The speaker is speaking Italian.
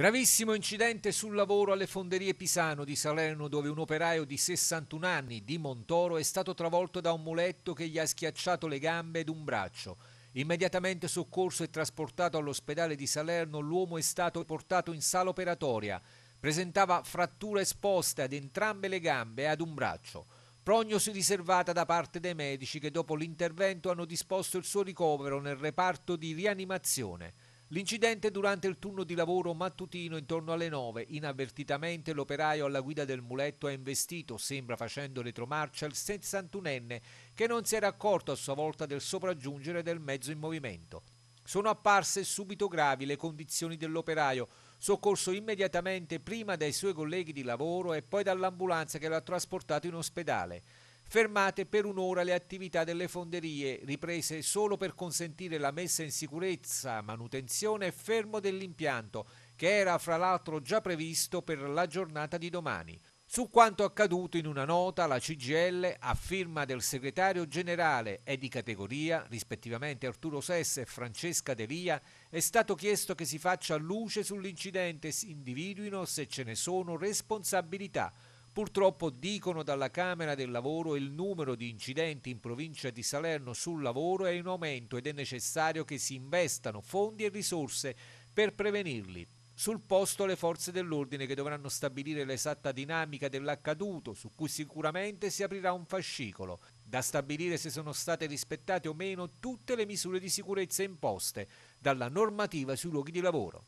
Gravissimo incidente sul lavoro alle fonderie Pisano di Salerno dove un operaio di 61 anni di Montoro è stato travolto da un muletto che gli ha schiacciato le gambe ed un braccio. Immediatamente soccorso e trasportato all'ospedale di Salerno, l'uomo è stato portato in sala operatoria. Presentava frattura esposta ad entrambe le gambe e ad un braccio. Prognosi riservata da parte dei medici che dopo l'intervento hanno disposto il suo ricovero nel reparto di rianimazione. L'incidente durante il turno di lavoro mattutino intorno alle 9. Inavvertitamente l'operaio alla guida del muletto ha investito, sembra facendo retromarcia, il 61enne che non si era accorto a sua volta del sopraggiungere del mezzo in movimento. Sono apparse subito gravi le condizioni dell'operaio, soccorso immediatamente prima dai suoi colleghi di lavoro e poi dall'ambulanza che l'ha trasportato in ospedale fermate per un'ora le attività delle fonderie, riprese solo per consentire la messa in sicurezza, manutenzione e fermo dell'impianto, che era fra l'altro già previsto per la giornata di domani. Su quanto accaduto in una nota la CGL, a firma del segretario generale e di categoria, rispettivamente Arturo Sessa e Francesca Delia, è stato chiesto che si faccia luce sull'incidente e si individuino se ce ne sono responsabilità. Purtroppo dicono dalla Camera del Lavoro il numero di incidenti in provincia di Salerno sul lavoro è in aumento ed è necessario che si investano fondi e risorse per prevenirli. Sul posto le forze dell'ordine che dovranno stabilire l'esatta dinamica dell'accaduto, su cui sicuramente si aprirà un fascicolo, da stabilire se sono state rispettate o meno tutte le misure di sicurezza imposte dalla normativa sui luoghi di lavoro.